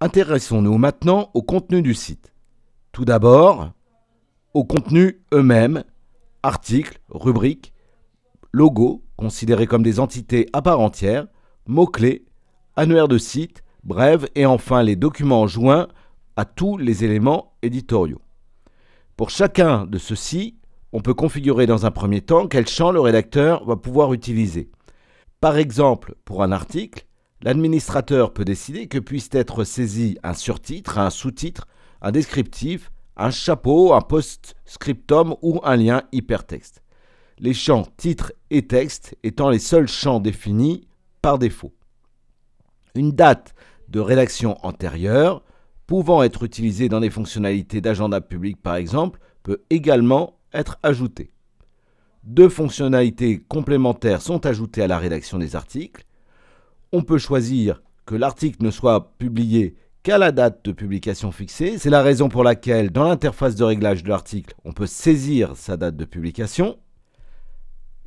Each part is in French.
Intéressons-nous maintenant au contenu du site. Tout d'abord, au contenu eux-mêmes, articles, rubriques, logos considérés comme des entités à part entière, mots-clés, annuaires de site, brèves et enfin les documents joints à tous les éléments éditoriaux. Pour chacun de ceux-ci, on peut configurer dans un premier temps quel champ le rédacteur va pouvoir utiliser. Par exemple, pour un article, L'administrateur peut décider que puissent être saisis un surtitre, un sous-titre, un descriptif, un chapeau, un post-scriptum ou un lien hypertexte. Les champs titre et texte étant les seuls champs définis par défaut. Une date de rédaction antérieure, pouvant être utilisée dans des fonctionnalités d'agenda public par exemple, peut également être ajoutée. Deux fonctionnalités complémentaires sont ajoutées à la rédaction des articles on peut choisir que l'article ne soit publié qu'à la date de publication fixée. C'est la raison pour laquelle dans l'interface de réglage de l'article, on peut saisir sa date de publication.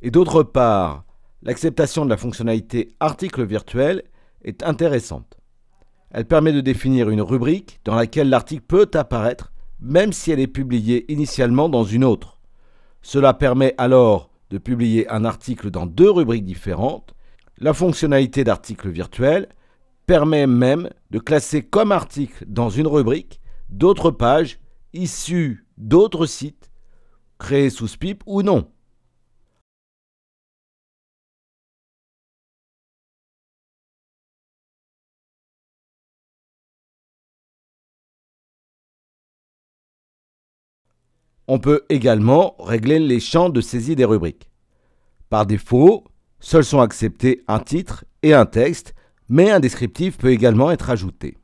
Et d'autre part, l'acceptation de la fonctionnalité article virtuel est intéressante. Elle permet de définir une rubrique dans laquelle l'article peut apparaître, même si elle est publiée initialement dans une autre. Cela permet alors de publier un article dans deux rubriques différentes la fonctionnalité d'article virtuel permet même de classer comme article dans une rubrique d'autres pages issues d'autres sites créés sous SPIP ou non. On peut également régler les champs de saisie des rubriques. Par défaut, Seuls sont acceptés un titre et un texte, mais un descriptif peut également être ajouté.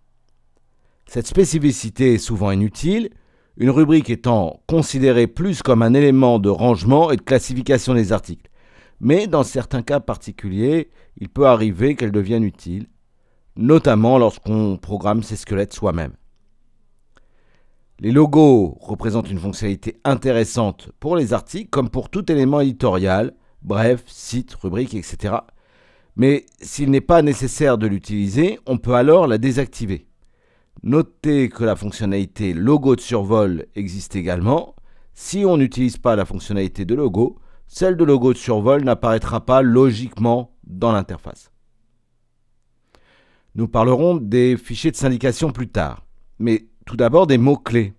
Cette spécificité est souvent inutile, une rubrique étant considérée plus comme un élément de rangement et de classification des articles. Mais dans certains cas particuliers, il peut arriver qu'elle devienne utile, notamment lorsqu'on programme ses squelettes soi-même. Les logos représentent une fonctionnalité intéressante pour les articles comme pour tout élément éditorial, bref, site, rubrique, etc. Mais s'il n'est pas nécessaire de l'utiliser, on peut alors la désactiver. Notez que la fonctionnalité logo de survol existe également. Si on n'utilise pas la fonctionnalité de logo, celle de logo de survol n'apparaîtra pas logiquement dans l'interface. Nous parlerons des fichiers de syndication plus tard, mais tout d'abord des mots-clés.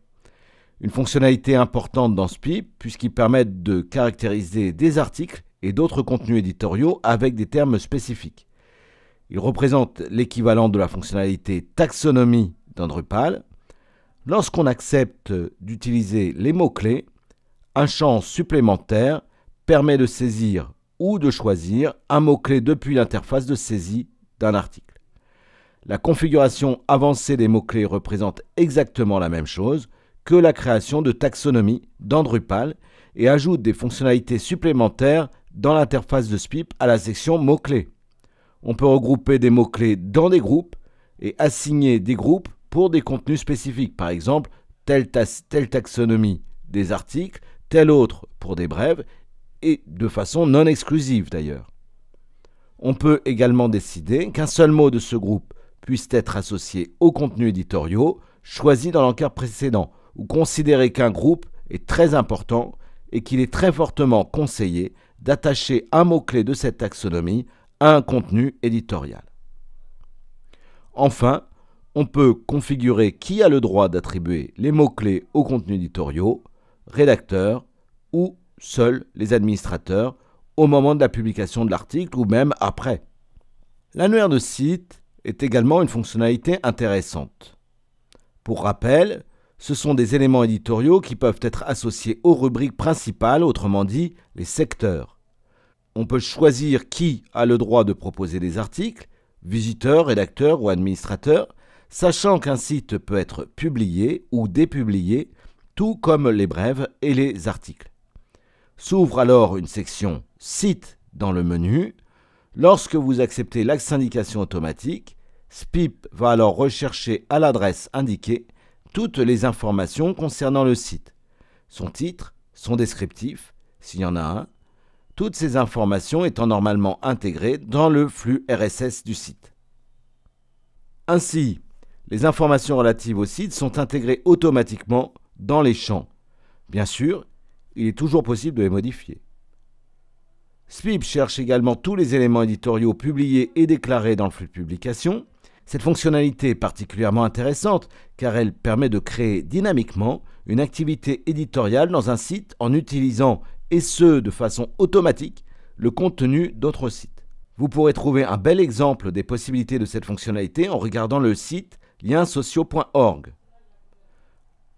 Une fonctionnalité importante dans SPI puisqu'ils permettent de caractériser des articles et d'autres contenus éditoriaux avec des termes spécifiques. Il représente l'équivalent de la fonctionnalité taxonomie dans Drupal. Lorsqu'on accepte d'utiliser les mots-clés, un champ supplémentaire permet de saisir ou de choisir un mot-clé depuis l'interface de saisie d'un article. La configuration avancée des mots-clés représente exactement la même chose que la création de taxonomie dans Drupal et ajoute des fonctionnalités supplémentaires dans l'interface de SPIP à la section mots-clés. On peut regrouper des mots-clés dans des groupes et assigner des groupes pour des contenus spécifiques, par exemple telle, taxonomie des articles, telle autre pour des brèves, et de façon non exclusive d'ailleurs. On peut également décider qu'un seul mot de ce groupe puisse être associé aux contenus éditoriaux choisis dans l'enquête précédent, ou considérer qu'un groupe est très important et qu'il est très fortement conseillé d'attacher un mot-clé de cette taxonomie à un contenu éditorial. Enfin, on peut configurer qui a le droit d'attribuer les mots-clés aux contenus éditoriaux, rédacteurs ou seuls les administrateurs au moment de la publication de l'article ou même après. L'annuaire de site est également une fonctionnalité intéressante. Pour rappel, ce sont des éléments éditoriaux qui peuvent être associés aux rubriques principales, autrement dit les secteurs. On peut choisir qui a le droit de proposer des articles, visiteur, rédacteur ou administrateur, sachant qu'un site peut être publié ou dépublié, tout comme les brèves et les articles. S'ouvre alors une section Site dans le menu. Lorsque vous acceptez la syndication automatique, SPIP va alors rechercher à l'adresse indiquée toutes les informations concernant le site. Son titre, son descriptif, s'il y en a un. Toutes ces informations étant normalement intégrées dans le flux RSS du site. Ainsi, les informations relatives au site sont intégrées automatiquement dans les champs. Bien sûr, il est toujours possible de les modifier. SPIP cherche également tous les éléments éditoriaux publiés et déclarés dans le flux de publication, cette fonctionnalité est particulièrement intéressante car elle permet de créer dynamiquement une activité éditoriale dans un site en utilisant, et ce de façon automatique, le contenu d'autres sites. Vous pourrez trouver un bel exemple des possibilités de cette fonctionnalité en regardant le site lienssociaux.org.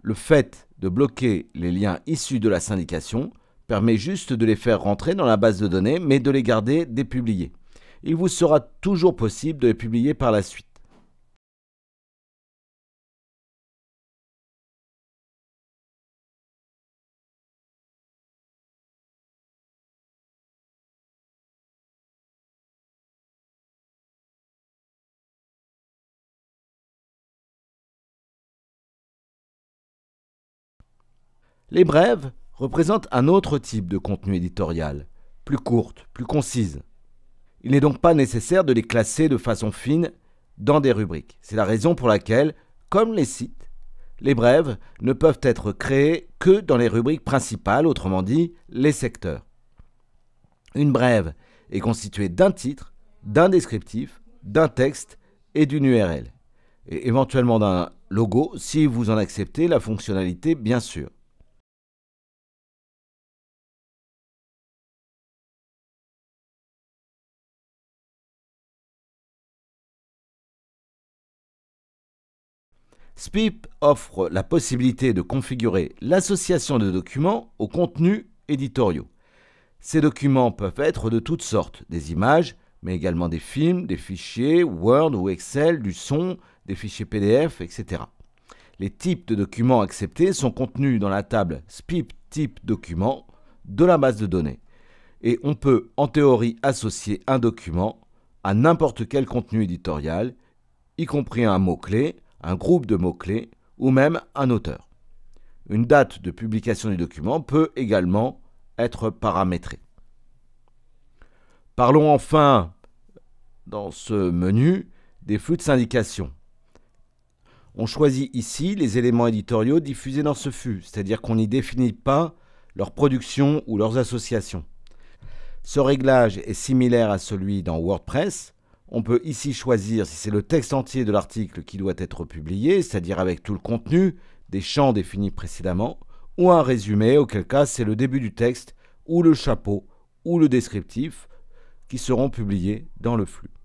Le fait de bloquer les liens issus de la syndication permet juste de les faire rentrer dans la base de données mais de les garder dépubliés. Il vous sera toujours possible de les publier par la suite. Les brèves représentent un autre type de contenu éditorial, plus courte, plus concise. Il n'est donc pas nécessaire de les classer de façon fine dans des rubriques. C'est la raison pour laquelle, comme les sites, les brèves ne peuvent être créées que dans les rubriques principales, autrement dit les secteurs. Une brève est constituée d'un titre, d'un descriptif, d'un texte et d'une URL, et éventuellement d'un logo si vous en acceptez la fonctionnalité bien sûr. SPIP offre la possibilité de configurer l'association de documents aux contenus éditoriaux. Ces documents peuvent être de toutes sortes, des images, mais également des films, des fichiers Word ou Excel, du son, des fichiers PDF, etc. Les types de documents acceptés sont contenus dans la table SPIP type document de la base de données. Et on peut en théorie associer un document à n'importe quel contenu éditorial, y compris un mot-clé, un groupe de mots-clés ou même un auteur. Une date de publication du document peut également être paramétrée. Parlons enfin, dans ce menu, des flux de syndication. On choisit ici les éléments éditoriaux diffusés dans ce flux, c'est-à-dire qu'on n'y définit pas leur production ou leurs associations. Ce réglage est similaire à celui dans WordPress, on peut ici choisir si c'est le texte entier de l'article qui doit être publié, c'est-à-dire avec tout le contenu des champs définis précédemment, ou un résumé, auquel cas c'est le début du texte, ou le chapeau, ou le descriptif, qui seront publiés dans le flux.